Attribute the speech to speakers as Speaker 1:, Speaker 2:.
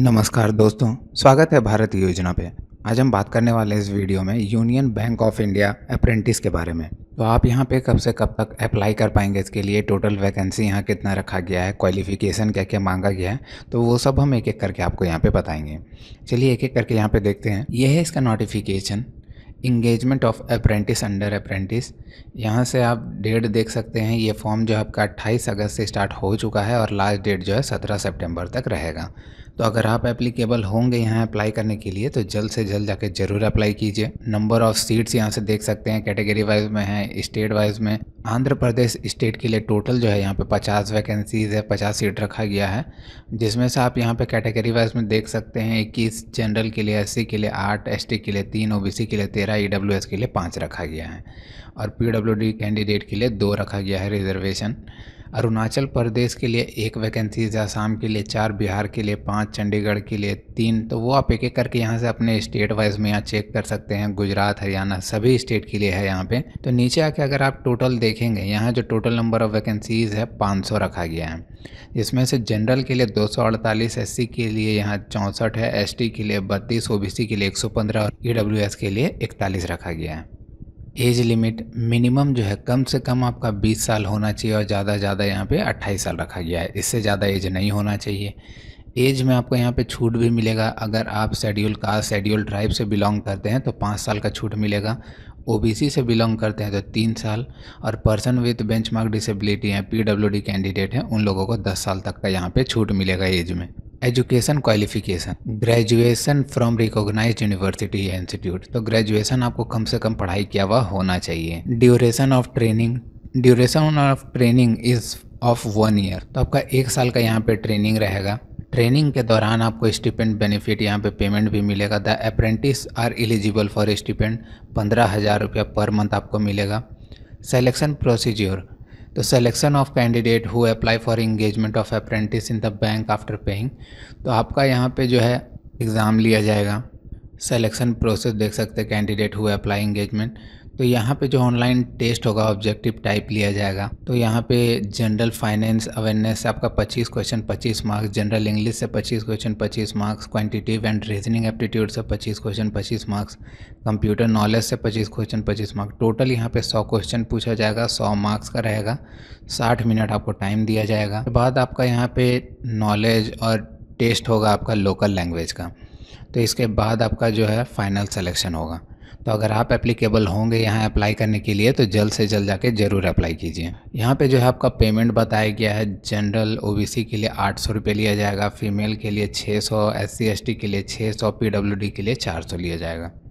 Speaker 1: नमस्कार दोस्तों स्वागत है भारत योजना पे आज हम बात करने वाले इस वीडियो में union bank of India apprentice के बारे में तो आप यहाँ पे कब से कब तक अप्लाई कर पाएंगे इसके लिए टोटल वैकेंसी यहाँ कितना रखा गया है क्वालिफिकेशन क्या क्या मांगा गया है तो वो सब हम एक एक करके आपको यहाँ पे बताएंगे चलिए एक एक करके यहाँ पे देखते हैं यह है इसका notification engagement of apprentice under apprentice यहाँ से आप डेट देख सकते हैं ये फॉर्म जो आपका 28 अगस्त से स्टार्ट हो चुका है और लास्ट डेट जो है 17 सितंबर तक रहेगा तो अगर आप एप्लीकेबल होंगे यहाँ अप्लाई करने के लिए तो जल्द से जल्द जाके ज़रूर अप्लाई कीजिए नंबर ऑफ़ सीट्स यहाँ से देख सकते हैं कैटेगरी वाइज में है स्टेट वाइज में आंध्र प्रदेश स्टेट के लिए टोटल जो है यहाँ पे 50 वैकेंसीज़ है 50 सीट रखा गया है जिसमें से आप यहाँ पे कैटेगरी वाइज में देख सकते हैं इक्कीस जनरल के लिए एस के लिए आठ एस के लिए तीन ओ के लिए तेरह ई e के लिए पाँच रखा गया है और पी कैंडिडेट के लिए दो रखा गया है रिजर्वेशन अरुणाचल प्रदेश के लिए एक वैकेंसीज है आसाम के लिए चार बिहार के लिए पाँच चंडीगढ़ के लिए तीन तो वो आप एक एक करके यहाँ से अपने स्टेट वाइज में यहाँ चेक कर सकते हैं गुजरात हरियाणा सभी स्टेट के लिए है यहाँ पे तो नीचे आके अगर आप टोटल देखेंगे यहाँ जो टोटल नंबर ऑफ़ वैकेंसीज़ है 500 रखा गया है जिसमें से जनरल के लिए दो सौ के लिए यहाँ चौंसठ है एस के लिए बत्तीस ओ के लिए एक और ई e के लिए इकतालीस रखा गया है एज लिमिट मिनिमम जो है कम से कम आपका 20 साल होना चाहिए और ज़्यादा ज़्यादा यहाँ पे 28 साल रखा गया है इससे ज़्यादा एज नहीं होना चाहिए एज में आपको यहाँ पे छूट भी मिलेगा अगर आप शेड्यूल कास्ट शेड्यूल ट्राइब से बिलोंग करते हैं तो पाँच साल का छूट मिलेगा ओबीसी से बिलोंग करते हैं तो तीन साल और पर्सन विथ बेंचमार्क डिसेबिलिटी हैं पीडब्ल्यूडी कैंडिडेट हैं उन लोगों को दस साल तक का यहाँ पे छूट मिलेगा एज में education qualification graduation from recognise university या इंस्टीट्यूट तो ग्रेजुएशन आपको कम से कम पढ़ाई किया हुआ होना चाहिए duration of training duration of training is of one year तो आपका एक साल का यहाँ पे ट्रेनिंग रहेगा ट्रेनिंग के दौरान आपको स्टिपेंड बेनिफिट यहाँ पे पेमेंट भी मिलेगा the apprentice are eligible for stipend पंद्रह हज़ार रुपया पर मंथ आपको मिलेगा सेलेक्शन प्रोसीज्योर तो selection of candidate who apply for engagement of apprentice in the bank after paying तो आपका यहाँ पे जो है एग्ज़ाम लिया जाएगा सेलेक्शन प्रोसेस देख सकते कैंडिडेट हु अप्लाई इंगेजमेंट तो यहाँ पे जो ऑनलाइन टेस्ट होगा ऑब्जेक्टिव टाइप लिया जाएगा तो यहाँ पे जनरल फाइनेंस अवेयरनेस आपका 25 क्वेश्चन 25 मार्क्स जनरल इंग्लिश से 25 question 25 marks quantitative and reasoning aptitude से 25 क्वेश्चन 25 मार्क्स कंप्यूटर नॉलेज से 25 क्वेश्चन 25 मार्क्स टोटल यहाँ पे 100 क्वेश्चन पूछा जाएगा 100 मार्क्स का रहेगा 60 मिनट आपको टाइम दिया जाएगा तो बाद आपका यहाँ पे नॉलेज और टेस्ट होगा आपका लोकल लैंग्वेज का तो इसके बाद आपका जो है फाइनल सेलेक्शन होगा तो अगर आप एप्लीकेबल होंगे यहाँ अप्लाई करने के लिए तो जल्द से जल्द जाके ज़रूर अप्लाई कीजिए यहाँ पे जो है आपका पेमेंट बताया गया है जनरल ओबीसी के लिए आठ सौ लिया जाएगा फीमेल के लिए छः सौ एस सी के लिए छः सौ पी के लिए चार लिया जाएगा